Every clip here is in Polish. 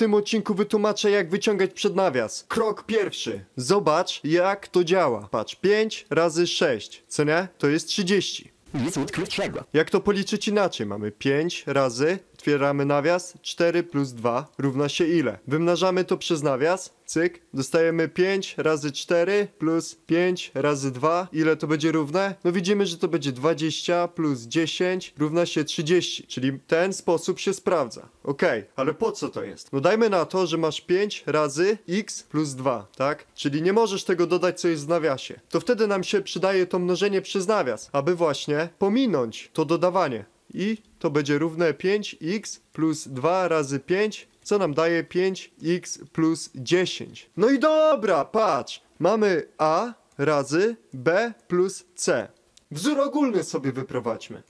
tym odcinku wytłumaczę jak wyciągać przed nawias. Krok pierwszy. Zobacz jak to działa. Patrz, 5 razy 6, co nie? To jest 30. Nic Jak to policzyć inaczej? Mamy 5 razy otwieramy nawias, 4 plus 2 równa się ile? Wymnażamy to przez nawias, cyk, dostajemy 5 razy 4 plus 5 razy 2, ile to będzie równe? No widzimy, że to będzie 20 plus 10 równa się 30, czyli ten sposób się sprawdza. Ok, ale po co to jest? No dajmy na to, że masz 5 razy x plus 2, tak? Czyli nie możesz tego dodać, co jest w nawiasie. To wtedy nam się przydaje to mnożenie przez nawias, aby właśnie pominąć to dodawanie i to będzie równe 5x plus 2 razy 5, co nam daje 5x plus 10. No i dobra, patrz, mamy a razy b plus c. Wzór ogólny sobie wyprowadźmy.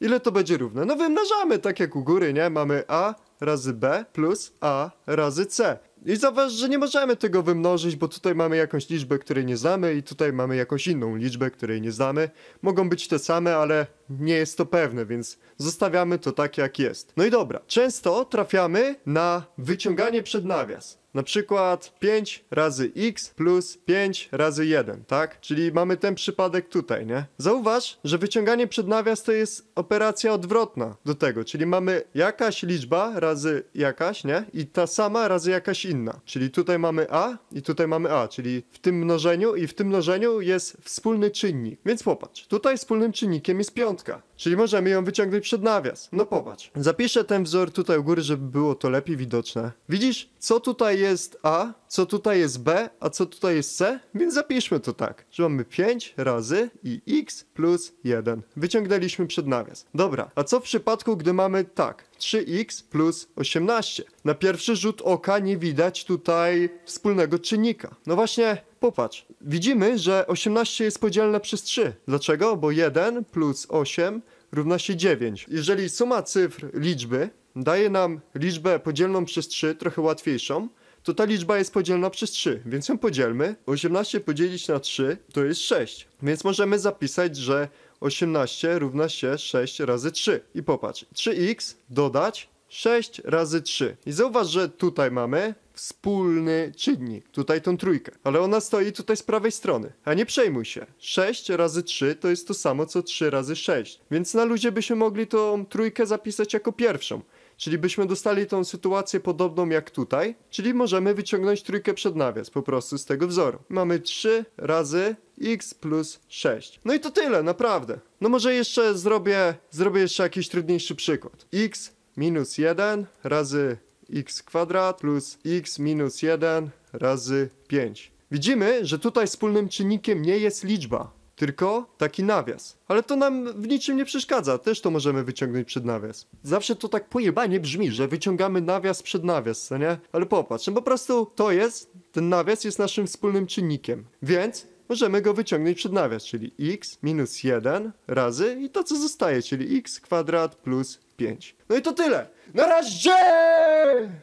Ile to będzie równe? No wymnażamy, tak jak u góry, nie? Mamy a razy b plus a razy c. I zauważ, że nie możemy tego wymnożyć, bo tutaj mamy jakąś liczbę, której nie znamy i tutaj mamy jakąś inną liczbę, której nie znamy. Mogą być te same, ale nie jest to pewne, więc zostawiamy to tak jak jest. No i dobra, często trafiamy na wyciąganie przed nawias. Na przykład 5 razy x plus 5 razy 1, tak? Czyli mamy ten przypadek tutaj, nie? Zauważ, że wyciąganie przed nawias to jest operacja odwrotna do tego, czyli mamy jakaś liczba razy jakaś, nie? I ta sama razy jakaś inna. Czyli tutaj mamy a i tutaj mamy a, czyli w tym mnożeniu i w tym mnożeniu jest wspólny czynnik. Więc popatrz, tutaj wspólnym czynnikiem jest piątka, czyli możemy ją wyciągnąć przed nawias. No popatrz. Zapiszę ten wzór tutaj u góry, żeby było to lepiej widoczne. Widzisz? co tutaj jest A, co tutaj jest B, a co tutaj jest C, więc zapiszmy to tak, że mamy 5 razy i x plus 1. Wyciągnęliśmy przed nawias. Dobra, a co w przypadku, gdy mamy tak, 3x plus 18? Na pierwszy rzut oka nie widać tutaj wspólnego czynnika. No właśnie, popatrz. Widzimy, że 18 jest podzielne przez 3. Dlaczego? Bo 1 plus 8 równa się 9. Jeżeli suma cyfr liczby daje nam liczbę podzielną przez 3, trochę łatwiejszą, to ta liczba jest podzielna przez 3, więc ją podzielmy. 18 podzielić na 3 to jest 6, więc możemy zapisać, że 18 równa się 6 razy 3. I popatrz, 3x dodać 6 razy 3. I zauważ, że tutaj mamy wspólny czynnik. Tutaj tą trójkę. Ale ona stoi tutaj z prawej strony. A nie przejmuj się. 6 razy 3 to jest to samo co 3 razy 6. Więc na luzie byśmy mogli tą trójkę zapisać jako pierwszą. Czyli byśmy dostali tą sytuację podobną jak tutaj, czyli możemy wyciągnąć trójkę przed nawias po prostu z tego wzoru. Mamy 3 razy x plus 6. No i to tyle, naprawdę. No może jeszcze zrobię, zrobię jeszcze jakiś trudniejszy przykład. x minus 1 razy x kwadrat plus x minus 1 razy 5. Widzimy, że tutaj wspólnym czynnikiem nie jest liczba, tylko taki nawias. Ale to nam w niczym nie przeszkadza, też to możemy wyciągnąć przed nawias. Zawsze to tak pojebanie brzmi, że wyciągamy nawias przed nawias, co nie? Ale popatrz, no po prostu to jest, ten nawias jest naszym wspólnym czynnikiem. Więc możemy go wyciągnąć przed nawias, czyli x minus 1 razy i to co zostaje, czyli x kwadrat plus 5. No i to tyle. Na razie!